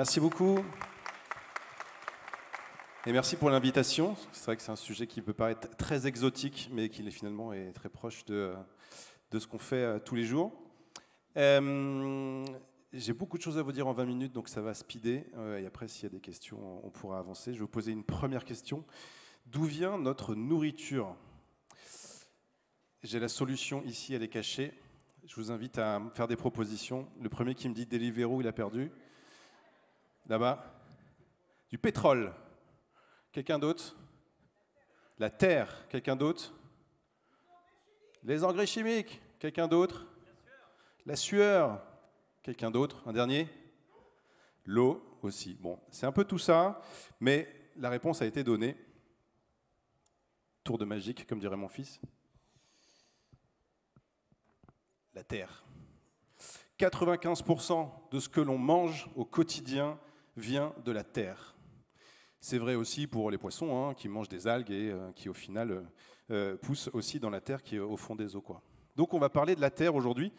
Merci beaucoup. Et merci pour l'invitation. C'est vrai que c'est un sujet qui peut paraître très exotique, mais qui finalement est très proche de, ce qu'on fait euh, tous les jours. Euh, j'ai beaucoup de choses à vous dire en 20 minutes, donc ça va speeder. Euh, et après, s'il y a des questions, on pourra avancer. Je vais vous poser une première question. D'où vient notre nourriture J'ai la solution ici, elle est cachée. Je vous invite à faire des propositions. Le premier qui me dit Deliveroo, il a perdu. Là-bas Du pétrole. Quelqu'un d'autre La terre. Quelqu'un d'autre Les engrais chimiques. Quelqu'un d'autre La sueur. Quelqu'un d'autre Un dernier L'eau aussi. Bon, c'est un peu tout ça, mais la réponse a été donnée. Tour de magique, comme dirait mon fils. La terre. 95% de ce que l'on mange au quotidien vient de la terre. C'est vrai aussi pour les poissons hein, qui mangent des algues et euh, qui au final euh, euh, poussent aussi dans la terre qui est au fond des eaux. Quoi. Donc on va parler de la terre aujourd'hui.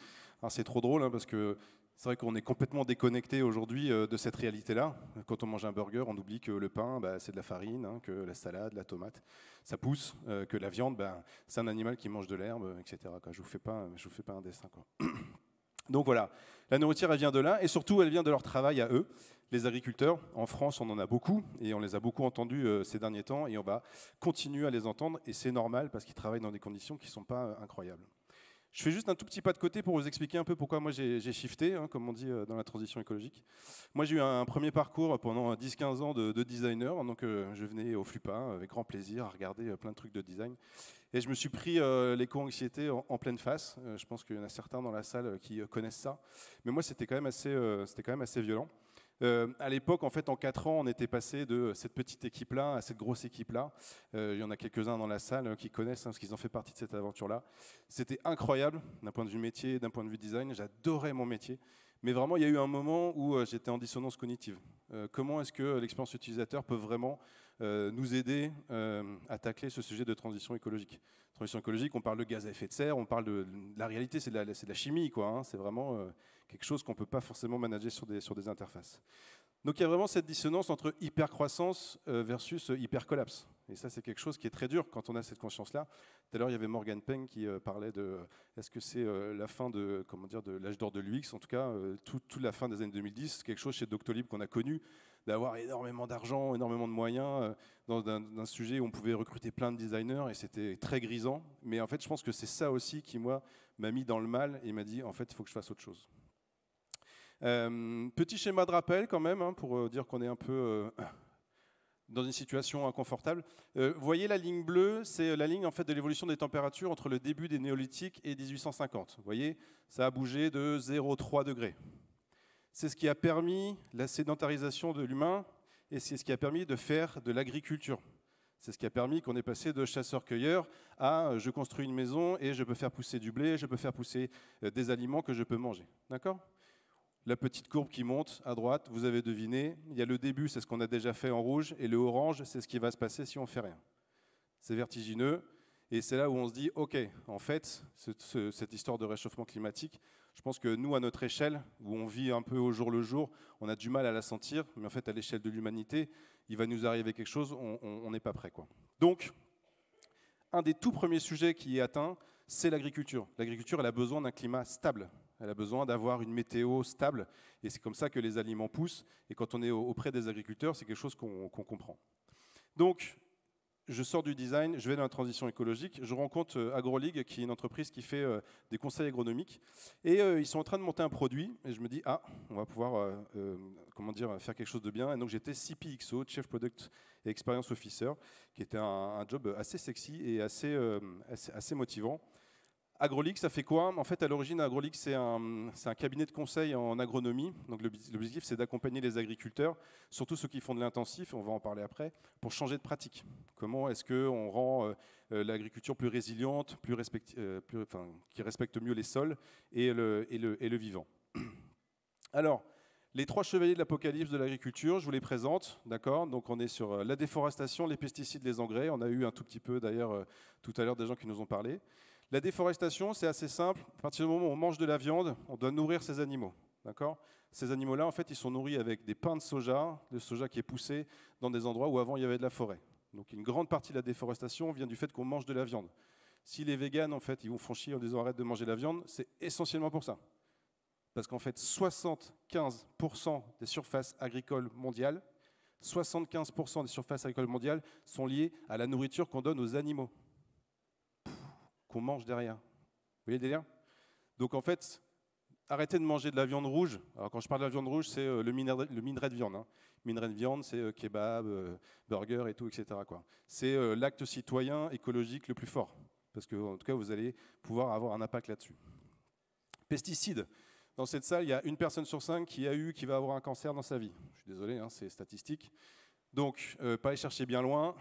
c'est trop drôle hein, parce que c'est vrai qu'on est complètement déconnecté aujourd'hui de cette réalité-là. Quand on mange un burger, on oublie que le pain, bah, c'est de la farine, hein, que la salade, la tomate, ça pousse, que la viande, bah, c'est un animal qui mange de l'herbe, etc. Je ne vous, fais pas, je vous fais pas un dessin. Quoi. Donc voilà, la nourriture, elle vient de là, et surtout, elle vient de leur travail à eux, les agriculteurs. En France, on en a beaucoup, et on les a beaucoup entendus euh, ces derniers temps, et on va continuer à les entendre, et c'est normal, parce qu'ils travaillent dans des conditions qui ne sont pas euh, incroyables. Je fais juste un tout petit pas de côté pour vous expliquer un peu pourquoi moi j'ai shifté, hein, comme on dit euh, dans la transition écologique. Moi j'ai eu un, premier parcours pendant 10-15 euh, ans de, designer, donc euh, je venais au FLUPA avec grand plaisir à regarder plein de trucs de design. Et je me suis pris les l'éco-anxiété en, pleine face. je pense qu'il y en a certains dans la salle qui connaissent ça. Mais moi c'était quand même assez violent. Euh, à l'époque, en fait, en 4 ans, on était passé de cette petite équipe-là à cette grosse équipe-là. Euh, il y en a quelques-uns dans la salle hein, qui connaissent, hein, parce qu'ils ont fait partie de cette aventure-là. C'était incroyable d'un point de vue métier, d'un point de vue design. J'adorais mon métier. Mais vraiment, il y a eu un moment où euh, j'étais en dissonance cognitive. comment est-ce que l'expérience utilisateur peut vraiment euh, nous aider euh, à tacler ce sujet de transition écologique. Transition écologique, on parle de gaz à effet de serre, on parle de, la réalité, c'est de, la chimie, quoi. Hein. c'est vraiment euh, quelque chose qu'on ne peut pas forcément manager sur des, sur des interfaces. Donc il y a vraiment cette dissonance entre hyper-croissance versus hyper-collapse. Et ça, c'est quelque chose qui est très dur quand on a cette conscience-là. Tout à l'heure, il y avait Morgan Peng qui parlait de est-ce que c'est la fin de comment dire de l'âge d'or de l'UX En tout cas, toute la fin des années 2010, quelque chose chez Doctolib qu'on a connu, d'avoir énormément d'argent, énormément de moyens euh, dans un, sujet où on pouvait recruter plein de designers et c'était très grisant. Mais en fait, je pense que c'est ça aussi qui, moi, m'a mis dans le mal et m'a dit, en fait, il faut que je fasse autre chose. Euh, petit schéma de rappel quand même, hein, pour euh, dire qu'on est un peu dans une situation inconfortable. vous voyez la ligne bleue, c'est la ligne en fait de l'évolution des températures entre le début des néolithiques et 1850. Vous voyez, ça a bougé de 0,3 degrés. C'est ce qui a permis la sédentarisation de l'humain et c'est ce qui a permis de faire de l'agriculture. C'est ce qui a permis qu'on ait passé de chasseur-cueilleur à euh, je construis une maison et je peux faire pousser du blé, je peux faire pousser euh, des aliments que je peux manger. D'accord La petite courbe qui monte à droite, vous avez deviné, il y a le début, c'est ce qu'on a déjà fait en rouge, et le orange, c'est ce qui va se passer si on ne fait rien. C'est vertigineux, et c'est là où on se dit, OK, en fait, cette histoire de réchauffement climatique, je pense que nous, à notre échelle, où on vit un peu au jour le jour, on a du mal à la sentir, mais en fait, à l'échelle de l'humanité, il va nous arriver quelque chose, on n'est pas prêt. Quoi. Donc, un des tout premiers sujets qui est atteint, c'est l'agriculture. L'agriculture, elle a besoin d'un climat stable. Elle a besoin d'avoir une météo stable. Et c'est comme ça que les aliments poussent. Et quand on est auprès des agriculteurs, c'est quelque chose qu'on comprend. Donc, je sors du design, je vais dans la transition écologique, je rencontre euh, AgroLeague, qui est une entreprise qui fait euh, des conseils agronomiques, et euh, ils sont en train de monter un produit, et je me dis, ah, on va pouvoir comment dire, faire quelque chose de bien. Et donc j'étais CPXO, Chef Product et Experience Officer, qui était un, job assez sexy et assez, assez motivant. Agrolix, ça fait quoi En fait, à l'origine, Agrolix, c'est un, cabinet de conseil en agronomie. Donc, l'objectif, c'est d'accompagner les agriculteurs, surtout ceux qui font de l'intensif, on va en parler après, pour changer de pratique. Comment est-ce qu'on rend euh, euh, l'agriculture plus résiliente, plus, euh, qui respecte mieux les sols et le, et le vivant Alors, les trois chevaliers de l'apocalypse de l'agriculture, je vous les présente, d'accord Donc on est sur la déforestation, les pesticides, les engrais. On a eu un tout petit peu d'ailleurs tout à l'heure des gens qui nous ont parlé. La déforestation, c'est assez simple. À partir du moment où on mange de la viande, on doit nourrir ces animaux. D'accord Ces animaux-là, en fait, ils sont nourris avec des pains de soja, le soja qui est poussé dans des endroits où avant il y avait de la forêt. Donc une grande partie de la déforestation vient du fait qu'on mange de la viande. Si les véganes, en fait, ils vont franchir en disant de manger de la viande, c'est essentiellement pour ça. Parce qu'en fait, 75% des surfaces agricoles mondiales, 75% des surfaces agricoles mondiales sont liées à la nourriture qu'on donne aux animaux qu'on mange derrière. Vous voyez des délire Donc en fait, arrêtez de manger de la viande rouge. Alors quand je parle de la viande rouge, c'est euh, le minerai, le de viande. Hein. Minerai de viande, c'est euh, kebab, euh, burger et tout, etc. C'est l'acte citoyen écologique le plus fort. Parce que en tout cas, vous allez pouvoir avoir un impact là-dessus. Pesticides. Dans cette salle, il y a une personne sur cinq qui a eu, qui va avoir un cancer dans sa vie. Je suis désolé, hein, c'est statistique. Donc, pas aller chercher bien loin,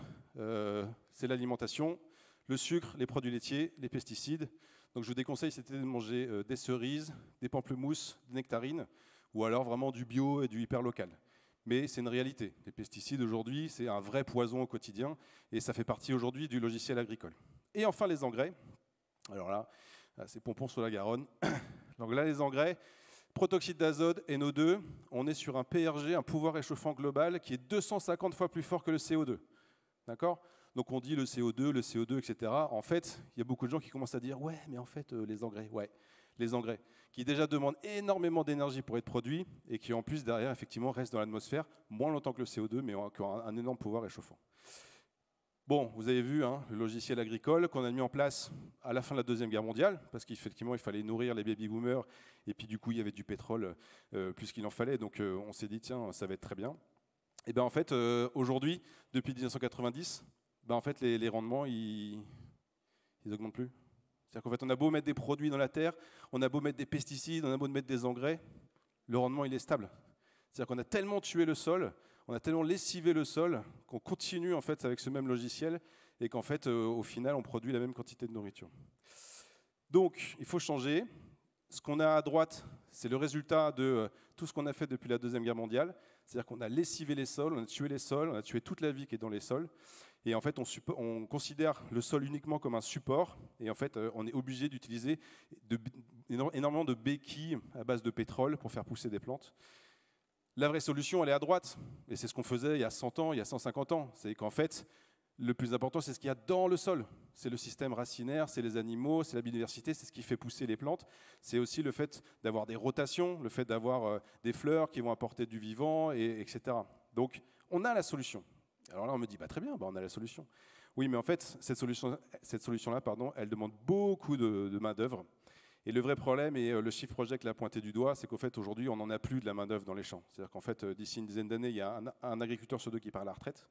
c'est l'alimentation le sucre, les produits laitiers, les pesticides. Donc je vous déconseille c'était de manger euh, des cerises, des pamplemousses, des nectarines, ou alors vraiment du bio et du hyper local. Mais c'est une réalité. Les pesticides aujourd'hui, c'est un vrai poison au quotidien, et ça fait partie aujourd'hui du logiciel agricole. Et enfin les engrais. Alors là, c'est pompon sur la Garonne. Donc là, les engrais, protoxyde d'azote, NO2, on est sur un PRG, un pouvoir réchauffant global, qui est 250 fois plus fort que le CO2. D'accord donc on dit le CO2, le CO2, etc. En fait, il y a beaucoup de gens qui commencent à dire ouais, mais en fait euh, les engrais, ouais, les engrais, qui déjà demandent énormément d'énergie pour être produits et qui en plus derrière effectivement restent dans l'atmosphère moins longtemps que le CO2, mais qui ont un énorme pouvoir réchauffant. Bon, vous avez vu hein, le logiciel agricole qu'on a mis en place à la fin de la Deuxième Guerre mondiale, parce qu'effectivement, il fallait nourrir les baby-boomers, et puis du coup, il y avait du pétrole euh, plus qu'il en fallait, donc euh, on s'est dit, tiens, ça va être très bien. Et eh bien en fait, aujourd'hui, depuis 1990, bah, en fait, les, rendements, ils n'augmentent plus. C'est-à-dire qu'en fait, on a beau mettre des produits dans la terre, on a beau mettre des pesticides, on a beau mettre des engrais, le rendement, il est stable. C'est-à-dire qu'on a tellement tué le sol, on a tellement lessivé le sol, qu'on continue en fait avec ce même logiciel et qu'en fait, euh, au final, on produit la même quantité de nourriture. Donc, il faut changer. Ce qu'on a à droite, c'est le résultat de euh, tout ce qu'on a fait depuis la Deuxième Guerre mondiale. C'est-à-dire qu'on a lessivé les sols, on a tué les sols, on a tué toute la vie qui est dans les sols. Et en fait, on, considère le sol uniquement comme un support. Et en fait, euh, on est obligé d'utiliser énormément de béquilles à base de pétrole pour faire pousser des plantes. La vraie solution, elle est à droite. Et c'est ce qu'on faisait il y a 100 ans, il y a 150 ans. C'est qu'en fait, le plus important, c'est ce qu'il y a dans le sol. C'est le système racinaire, c'est les animaux, c'est la biodiversité, c'est ce qui fait pousser les plantes. C'est aussi le fait d'avoir des rotations, le fait d'avoir euh, des fleurs qui vont apporter du vivant, et, etc. Donc, on a la solution. Alors là, on me dit, bah, très bien, bah, on a la solution. Oui, mais en fait, cette solution-là, cette solution -là, pardon, elle demande beaucoup de, main-d'œuvre. Et le vrai problème, et euh, le chiffre project l'a pointé du doigt, c'est qu'au fait, aujourd'hui, on n'en a plus de la main-d'œuvre dans les champs. C'est-à-dire qu'en fait, euh, d'ici une dizaine d'années, il y a un, agriculteur sur deux qui part à la retraite.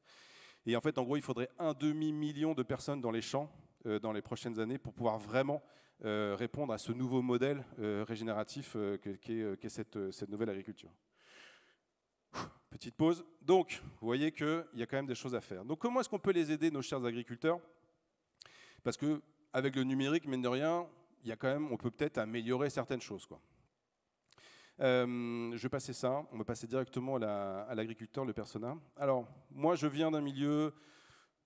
Et en fait, en gros, il faudrait un demi-million de personnes dans les champs euh, dans les prochaines années pour pouvoir vraiment répondre à ce nouveau modèle régénératif qu'est cette nouvelle agriculture. Petite pause. Donc, vous voyez qu'il y a quand même des choses à faire. Donc, comment est-ce qu'on peut les aider, nos chers agriculteurs Parce que avec le numérique, mine de rien, il y a quand même, on peut peut-être améliorer certaines choses. Quoi. Euh, je vais passer ça. On va passer directement à l'agriculteur, le persona. Alors, moi, je viens d'un milieu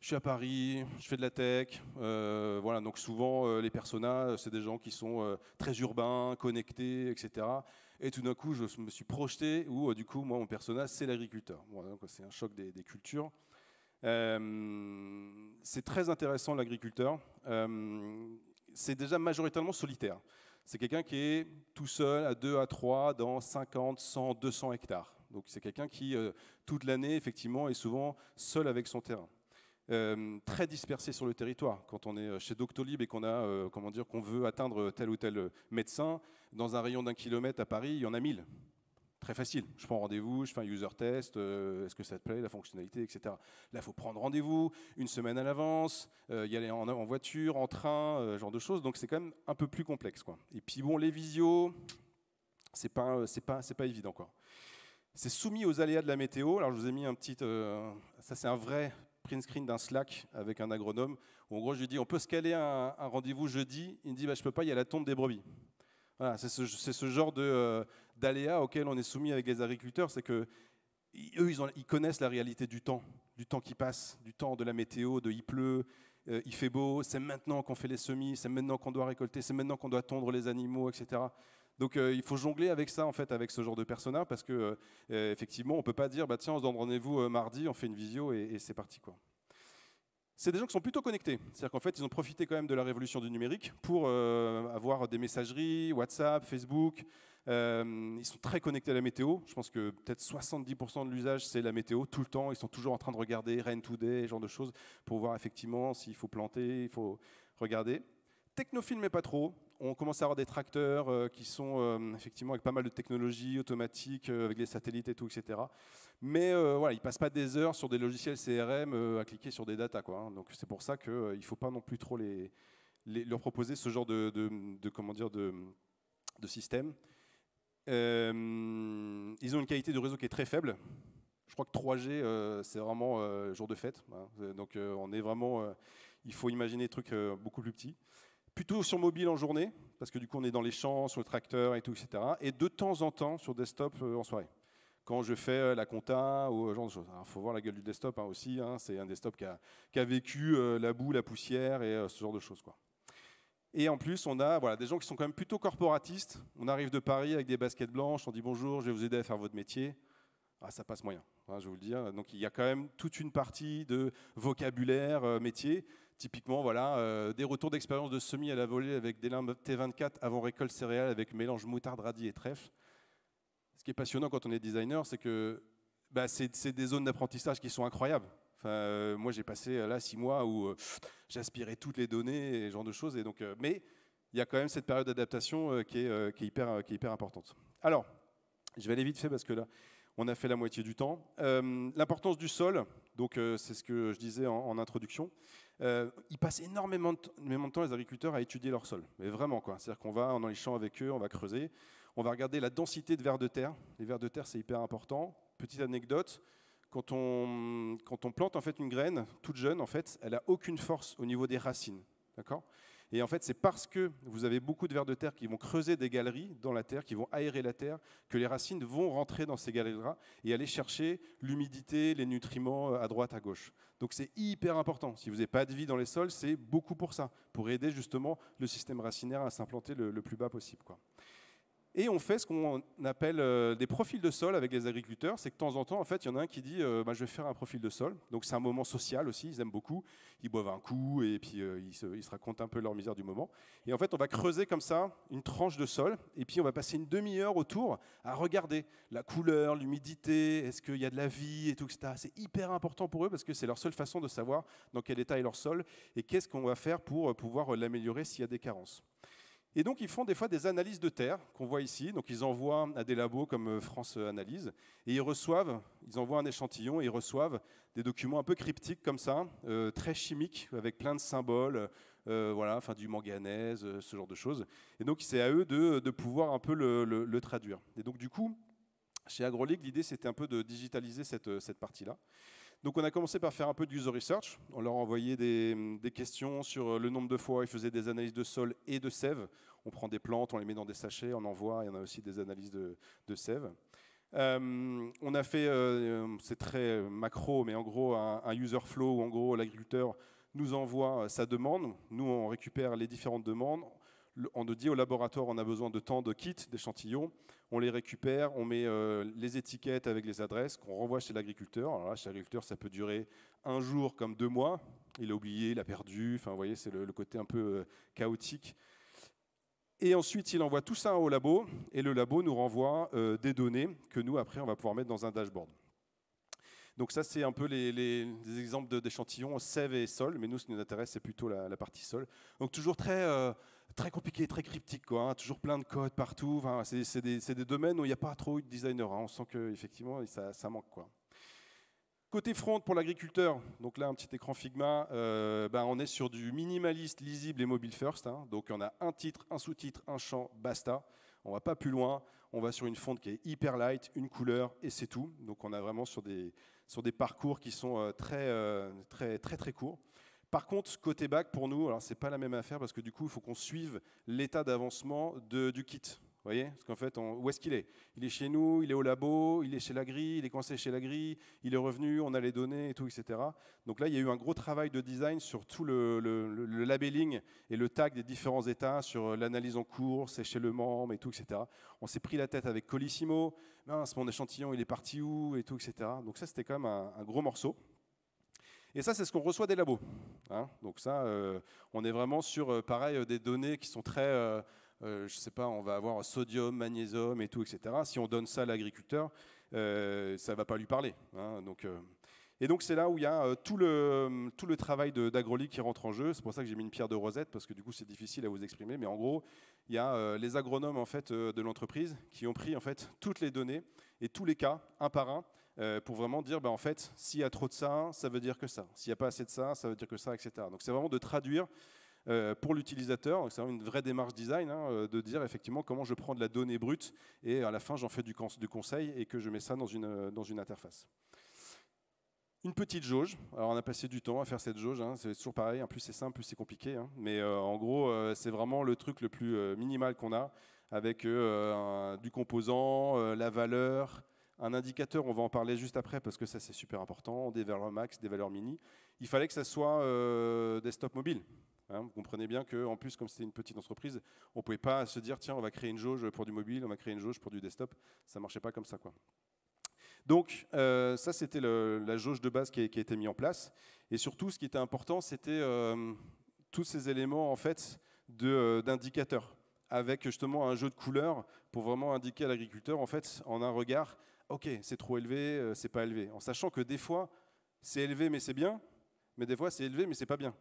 je suis à Paris, je fais de la tech. Euh, voilà, donc souvent, euh, les personas, c'est des gens qui sont très urbains, connectés, etc. Et tout d'un coup, je me suis projeté où, euh, du coup, moi, mon personnage, c'est l'agriculteur. donc, c'est un choc des, cultures. Euh, c'est très intéressant, l'agriculteur. Euh, c'est déjà majoritairement solitaire. C'est quelqu'un qui est tout seul, à 2, à 3, dans 50, 100, 200 hectares. Donc, c'est quelqu'un qui, toute l'année, effectivement, est souvent seul avec son terrain. très dispersé sur le territoire. Quand on est chez Doctolib et qu'on a, comment dire, qu'on veut atteindre tel ou tel médecin, dans un rayon d'un kilomètre à Paris, il y en a 1000. Très facile. Je prends rendez-vous, je fais un user test, euh, est-ce que ça te plaît, la fonctionnalité, etc. Là, il faut prendre rendez-vous une semaine à l'avance, Il euh, y aller en, en, voiture, en train, euh, ce genre de choses. Donc c'est quand même un peu plus complexe. Quoi. Et puis bon, les visios, c'est pas, c'est pas, c'est pas évident. Quoi. C'est soumis aux aléas de la météo. Alors je vous ai mis un petit, ça c'est un vrai print screen d'un Slack avec un agronome. en gros, je lui dis, on peut se caler un, un rendez-vous jeudi. Il me dit, bah, je peux pas, il y a la tombe des brebis c'est ce, genre de, euh, d'aléas auquel on est soumis avec les agriculteurs, c'est que eux, ils, connaissent la réalité du temps, du temps qui passe, du temps de la météo, de il pleut, euh, il fait beau, c'est maintenant qu'on fait les semis, c'est maintenant qu'on doit récolter, c'est maintenant qu'on doit tondre les animaux, etc. Donc euh, il faut jongler avec ça, en fait, avec ce genre de persona, parce que on effectivement, on peut pas dire, bah tiens, on se donne rendez-vous mardi, on fait une visio et c'est parti, quoi c'est des gens qui sont plutôt connectés. C'est-à-dire qu'en fait, ils ont profité quand même de la révolution du numérique pour euh, avoir des messageries, WhatsApp, Facebook. Euh, ils sont très connectés à la météo. Je pense que peut-être 70% de l'usage, c'est la météo tout le temps. Ils sont toujours en train de regarder Rain Today, ce genre de choses, pour voir effectivement s'il faut planter, il faut regarder. Technofilm, mais pas trop. On commence à avoir des tracteurs euh, qui sont euh, effectivement avec pas mal de technologies automatiques, euh, avec les satellites et tout, etc. Mais voilà, ils passent pas des heures sur des logiciels CRM à cliquer sur des datas. Quoi, hein. Donc c'est pour ça qu'il ne faut pas non plus trop les, leur proposer ce genre de, comment dire, de, de système. ils ont une qualité de réseau qui est très faible. Je crois que 3G, c'est vraiment jour de fête. Hein. Donc on est vraiment, il faut imaginer des trucs beaucoup plus petits plutôt sur mobile en journée, parce que du coup on est dans les champs, sur le tracteur et tout, etc. Et de temps en temps sur desktop euh, en soirée. Quand je fais euh, la compta ou euh, ce genre de choses. Il faut voir la gueule du desktop hein, aussi. Hein, c'est un desktop qui a, qui a vécu la boue, la poussière et ce genre de choses. Quoi. Et en plus, on a voilà, des gens qui sont quand même plutôt corporatistes. On arrive de Paris avec des baskets blanches, on dit bonjour, je vais vous aider à faire votre métier. Ah, ça passe moyen, hein, je vais vous le dire. Donc il y a quand même toute une partie de vocabulaire métier Typiquement, voilà, euh, des retours d'expérience de semis à la volée avec des limbes T24 avant récolte céréale avec mélange moutarde, radis et trèfle. Ce qui est passionnant quand on est designer, c'est que bah, c'est des zones d'apprentissage qui sont incroyables. Enfin, euh, moi, j'ai passé euh, là six mois où j'aspirais toutes les données et ce genre de choses. Et donc, mais il y a quand même cette période d'adaptation qui, qui, qui, est hyper importante. Alors, je vais aller vite fait parce que là, on a fait la moitié du temps. Euh, l'importance du sol, donc euh, c'est ce que je disais en, introduction. Euh, il passe énormément de, énormément de, temps, les agriculteurs, à étudier leur sol. Mais vraiment, quoi. C'est-à-dire qu'on va dans les champs avec eux, on va creuser, on va regarder la densité de vers de terre. Les vers de terre, c'est hyper important. Petite anecdote, quand on, quand on plante en fait une graine toute jeune, en fait, elle n'a aucune force au niveau des racines. D'accord et en fait, c'est parce que vous avez beaucoup de vers de terre qui vont creuser des galeries dans la terre, qui vont aérer la terre, que les racines vont rentrer dans ces galeries-là et aller chercher l'humidité, les nutriments euh, à droite, à gauche. Donc c'est hyper important. Si vous n'avez pas de vie dans les sols, c'est beaucoup pour ça, pour aider justement le système racinaire à s'implanter le, plus bas possible. Et on fait ce qu'on appelle euh, des profils de sol avec les agriculteurs. C'est que de temps en temps, en fait, il y en a un qui dit euh, bah, Je vais faire un profil de sol. Donc c'est un moment social aussi, ils aiment beaucoup. Ils boivent un coup et puis euh, ils, se, racontent un peu leur misère du moment. Et en fait, on va creuser comme ça une tranche de sol et puis on va passer une demi-heure autour à regarder la couleur, l'humidité, est-ce qu'il y a de la vie et tout, ça. C'est hyper important pour eux parce que c'est leur seule façon de savoir dans quel état est leur sol et qu'est-ce qu'on va faire pour pouvoir l'améliorer s'il y a des carences. Et donc, ils font des fois des analyses de terre qu'on voit ici. Donc, ils envoient à des labos comme euh, France Analyse et ils reçoivent, ils envoient un échantillon et ils reçoivent des documents un peu cryptiques comme ça, euh, très chimiques, avec plein de symboles, euh, voilà, enfin du manganèse, ce genre de choses. Et donc, c'est à eux de, pouvoir un peu le, traduire. Et donc, du coup, chez AgroLeague, l'idée c'était un peu de digitaliser cette, cette partie-là. Donc on a commencé par faire un peu user research. On leur a des, des, questions sur euh, le nombre de fois ils faisaient des analyses de sol et de sève. On prend des plantes, on les met dans des sachets, on envoie, il y en a aussi des analyses de, sève. Euh, on a fait, euh, c'est très macro, mais en gros un, user flow où en gros l'agriculteur nous envoie sa demande, nous on récupère les différentes demandes, on nous dit au laboratoire on a besoin de tant de kits, d'échantillons, on les récupère, on met euh, les étiquettes avec les adresses qu'on renvoie chez l'agriculteur. Alors là, chez l'agriculteur, ça peut durer un jour comme deux mois. Il a oublié, il a perdu. Enfin, vous voyez, c'est le, côté un peu euh, chaotique. Et ensuite, il envoie tout ça au labo, et le labo nous renvoie euh, des données que nous, après, on va pouvoir mettre dans un dashboard. Donc ça, c'est un peu les, exemples d'échantillons sève et sol, mais nous, ce qui nous intéresse, c'est plutôt la, la, partie sol. Donc toujours très très compliqué, très cryptique, quoi, hein. toujours plein de codes partout. c'est des, domaines où il n'y a pas trop de designer. Hein. on sent qu'effectivement, ça, ça manque. Quoi. Côté front pour l'agriculteur, donc là un petit écran Figma, euh, ben on est sur du minimaliste, lisible et mobile first. Hein. donc on a un titre, un sous-titre, un champ, basta. On va pas plus loin. On va sur une fonte qui est hyper light, une couleur et c'est tout. Donc on a vraiment sur des, sur des parcours qui sont euh, très, euh, très, très, très courts. Par contre, côté bac, pour nous, alors c'est pas la même affaire parce que du coup, il faut qu'on suive l'état d'avancement du kit. Vous voyez Parce qu'en fait, où est-ce qu'il est, il, est chez nous, il est au labo, il est chez la grille, il est coincé chez la grille, il est revenu, on a les données et tout, etc. Donc là, il y a eu un gros travail de design sur tout le, le, labelling et le tag des différents états, sur euh, l'analyse en cours, membre et tout, etc. On s'est pris la tête avec Colissimo, mince, mon échantillon, il est parti où, et tout, etc. Donc ça, c'était quand même un gros morceau. Et ça, c'est ce qu'on reçoit des labos. Hein. Donc ça, euh, on est vraiment sur, euh, pareil, euh, des données qui sont très... je ne sais pas, on va avoir sodium, magnésium et tout, etc. Si on donne ça à l'agriculteur, ça ne va pas lui parler. Hein. Donc, et donc c'est là où il y a tout le, tout le travail d'agrolie qui rentre en jeu. C'est pour ça que j'ai mis une pierre de rosette, parce que du coup c'est difficile à vous exprimer. Mais en gros, il y a les agronomes en fait, de l'entreprise qui ont pris en fait, toutes les données et tous les cas, un par un, euh, pour vraiment dire, bah, en fait, s'il y a trop de ça, ça veut dire que ça. S'il n'y a pas assez de ça, ça veut dire que ça, etc. Donc c'est vraiment de traduire euh, pour l'utilisateur, c'est c'est une vraie démarche design, hein, euh, de dire effectivement comment je prends de la donnée brute et à la fin j'en fais du, conseil et que je mets ça dans une, dans une interface. Une petite jauge. Alors on a passé du temps à faire cette jauge. Hein. C'est toujours pareil. En Plus c'est simple, plus c'est compliqué. Hein. Mais en gros, c'est vraiment le truc le plus minimal qu'on a, avec du composant, la valeur, un indicateur, on va en parler juste après parce que ça c'est super important, des valeurs max, des valeurs mini. Il fallait que ça soit euh, desktop mobile. Hein. vous comprenez bien qu'en plus, comme c'était une petite entreprise, on ne pouvait pas se dire tiens, on va créer une jauge pour du mobile, on va créer une jauge pour du desktop. Ça ne marchait pas comme ça. Quoi. Donc, euh, ça, c'était la jauge de base qui a, été mise en place. Et surtout, ce qui était important, c'était euh, tous ces éléments en fait, d'indicateurs avec justement un jeu de couleurs pour vraiment indiquer à l'agriculteur en fait en un regard ok, c'est trop élevé, euh, c'est pas élevé, en sachant que des fois, c'est élevé mais c'est bien, mais des fois, c'est élevé mais c'est pas bien.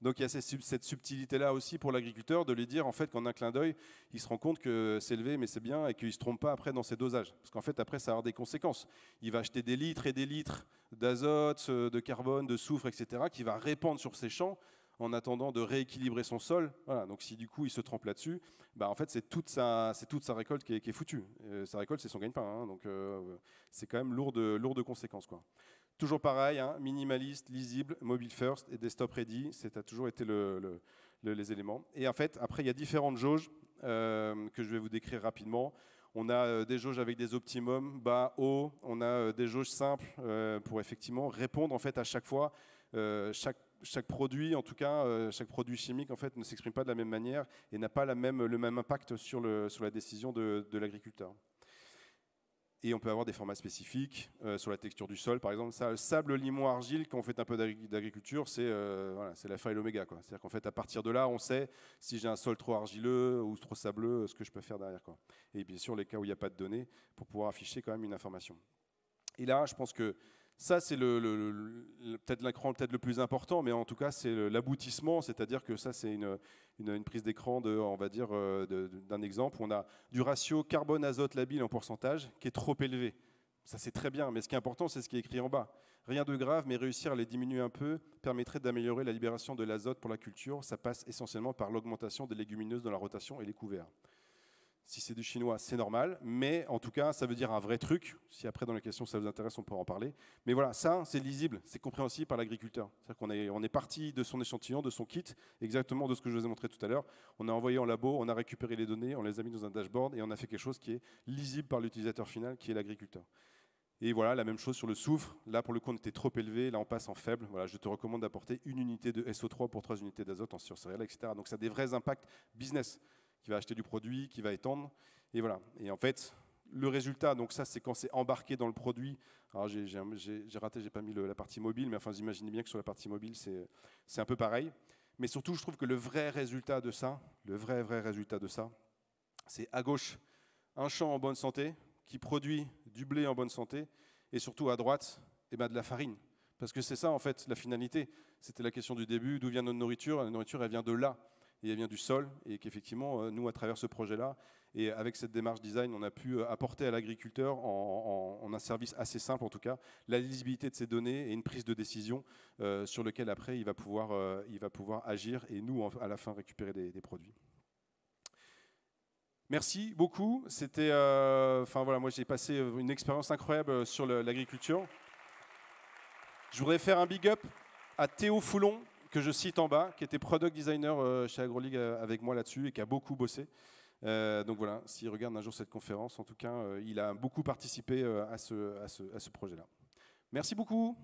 Donc il y a cette subtilité-là aussi pour l'agriculteur de lui dire en fait qu'en un clin d'œil, il se rend compte que c'est élevé mais c'est bien et qu'il ne se trompe pas après dans ses dosages. Parce qu'en fait après ça a des conséquences. Il va acheter des litres et des litres d'azote, euh, de carbone, de soufre, etc. qui va répandre sur ses champs en attendant de rééquilibrer son sol. Voilà, donc si du coup il se trempe là-dessus, bah, en fait c'est toute sa, c'est toute sa récolte qui est, foutue. Euh, sa récolte c'est son gagne-pain, hein. donc euh, c'est quand même lourd de, conséquences. Quoi. Toujours pareil, hein, minimaliste, lisible, mobile first et desktop ready, c'est a toujours été le, les éléments. Et en fait, après il y a différentes jauges euh, que je vais vous décrire rapidement. On a des jauges avec des optimums bas, haut. On a des jauges simples pour effectivement répondre en fait à chaque fois, chaque chaque produit, en tout cas, euh, chaque produit chimique, en fait, ne s'exprime pas de la même manière et n'a pas la même, le même impact sur, le, sur la décision de, l'agriculteur. Et on peut avoir des formats spécifiques euh, sur la texture du sol, par exemple. Ça, sable, limon, argile, quand on fait un peu d'agriculture, c'est euh, la fin et l'oméga. C'est-à-dire qu'en fait, à partir de là, on sait si j'ai un sol trop argileux ou trop sableux, ce que je peux faire derrière. Quoi. Et bien sûr, les cas où il n'y a pas de données, pour pouvoir afficher quand même une information. Et là, je pense que ça, c'est le, peut-être l'écran peut-être le plus important, mais en tout cas, c'est l'aboutissement, c'est-à-dire que ça, c'est une, prise d'écran, on va dire, euh, d'un exemple. On a du ratio carbone-azote labile en pourcentage qui est trop élevé. Ça, c'est très bien, mais ce qui est important, c'est ce qui est écrit en bas. Rien de grave, mais réussir à les diminuer un peu permettrait d'améliorer la libération de l'azote pour la culture. Ça passe essentiellement par l'augmentation des légumineuses dans la rotation et les couverts. Si c'est du chinois, c'est normal, mais en tout cas, ça veut dire un vrai truc. Si après, dans les questions, ça vous intéresse, on peut en parler. Mais voilà, ça, c'est lisible, c'est compréhensible par l'agriculteur. C'est-à-dire qu'on est, on est parti de son échantillon, de son kit, exactement de ce que je vous ai montré tout à l'heure. On a envoyé en labo, on a récupéré les données, on les a mis dans un dashboard et on a fait quelque chose qui est lisible par l'utilisateur final, qui est l'agriculteur. Et voilà, la même chose sur le soufre. Là, pour le coup, on était trop élevé. Là, on passe en faible. Voilà, je te recommande d'apporter une unité de SO3 pour trois unités d'azote en sur etc. Donc, ça a des vrais impacts business qui va acheter du produit, qui va étendre. Et voilà. Et en fait, le résultat, donc ça, c'est quand c'est embarqué dans le produit. Alors j'ai raté, j'ai pas mis la partie mobile, mais enfin, vous imaginez bien que sur la partie mobile, c'est un peu pareil. Mais surtout, je trouve que le vrai résultat de ça, le vrai, vrai résultat de ça, c'est à gauche, un champ en bonne santé qui produit du blé en bonne santé, et surtout à droite, eh ben, de la farine. Parce que c'est ça, en fait, la finalité. C'était la question du début, d'où vient notre nourriture La nourriture, elle vient de là et elle vient du sol, et qu'effectivement, euh, nous, à travers ce projet-là, et avec cette démarche design, on a pu euh, apporter à l'agriculteur, en, un service assez simple en tout cas, la lisibilité de ces données et une prise de décision euh, sur lequel après il va, pouvoir, il va pouvoir agir et nous, à la fin, récupérer des, produits. Merci beaucoup. C'était, enfin voilà, moi j'ai passé une expérience incroyable sur l'agriculture. Je voudrais faire un big up à Théo Foulon, que je cite en bas, qui était product designer euh, chez AgroLeague avec moi là-dessus et qui a beaucoup bossé. Euh, donc voilà, s'il regarde un jour cette conférence, en tout cas, euh, il a beaucoup participé à ce projet-là. Merci beaucoup.